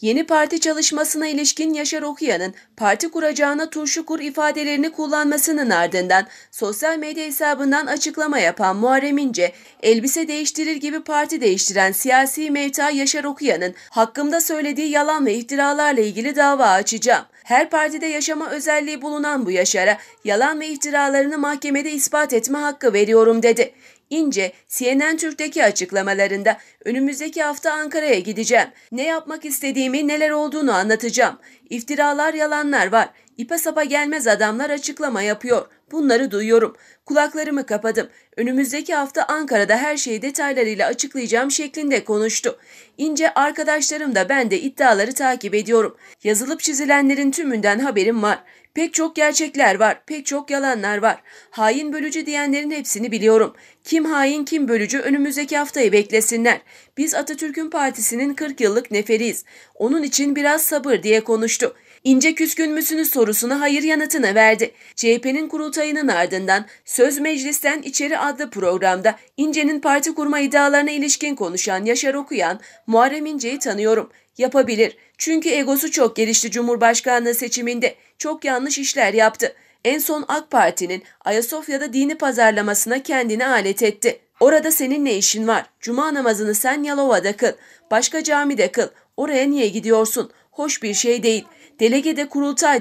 Yeni parti çalışmasına ilişkin Yaşar Okuyan'ın parti kuracağına turşu kur ifadelerini kullanmasının ardından sosyal medya hesabından açıklama yapan Muharrem İnce, elbise değiştirir gibi parti değiştiren siyasi mevta Yaşar Okuyan'ın hakkımda söylediği yalan ve iftiralarla ilgili dava açacağım. Her partide yaşama özelliği bulunan bu Yaşar'a yalan ve iftiralarını mahkemede ispat etme hakkı veriyorum dedi. İnce CNN Türk'teki açıklamalarında önümüzdeki hafta Ankara'ya gideceğim. Ne yapmak istediğimi, neler olduğunu anlatacağım. İftiralar, yalanlar var. İpe sapa gelmez adamlar açıklama yapıyor. Bunları duyuyorum. Kulaklarımı kapadım. Önümüzdeki hafta Ankara'da her şeyi detaylarıyla açıklayacağım şeklinde konuştu. İnce arkadaşlarım da ben de iddiaları takip ediyorum. Yazılıp çizilenlerin tümünden haberim var. Pek çok gerçekler var, pek çok yalanlar var. Hain bölücü diyenlerin hepsini biliyorum. Kim hain kim bölücü önümüzdeki haftayı beklesinler. Biz Atatürk'ün partisinin 40 yıllık neferiyiz. Onun için biraz sabır diye konuştu. İnce küskün müsünüz sorusuna hayır yanıtını verdi. CHP'nin kurultayının ardından Söz Meclisten içeri adlı programda İnce'nin parti kurma iddialarına ilişkin konuşan Yaşar Okuyan, Muharrem İnce'yi tanıyorum. Yapabilir. Çünkü egosu çok gelişti Cumhurbaşkanlığı seçiminde. Çok yanlış işler yaptı. En son AK Parti'nin Ayasofya'da dini pazarlamasına kendini alet etti. Orada senin ne işin var? Cuma namazını sen Yalova'da kıl. Başka camide kıl. Oraya niye gidiyorsun? hoş bir şey değil. Delege de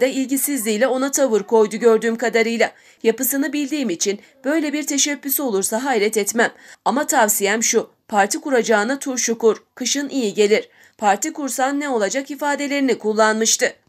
da ilgisizliğiyle ona tavır koydu gördüğüm kadarıyla. Yapısını bildiğim için böyle bir teşebbüsü olursa hayret etmem. Ama tavsiyem şu, parti kuracağına turşu kur, kışın iyi gelir. Parti kursan ne olacak ifadelerini kullanmıştı.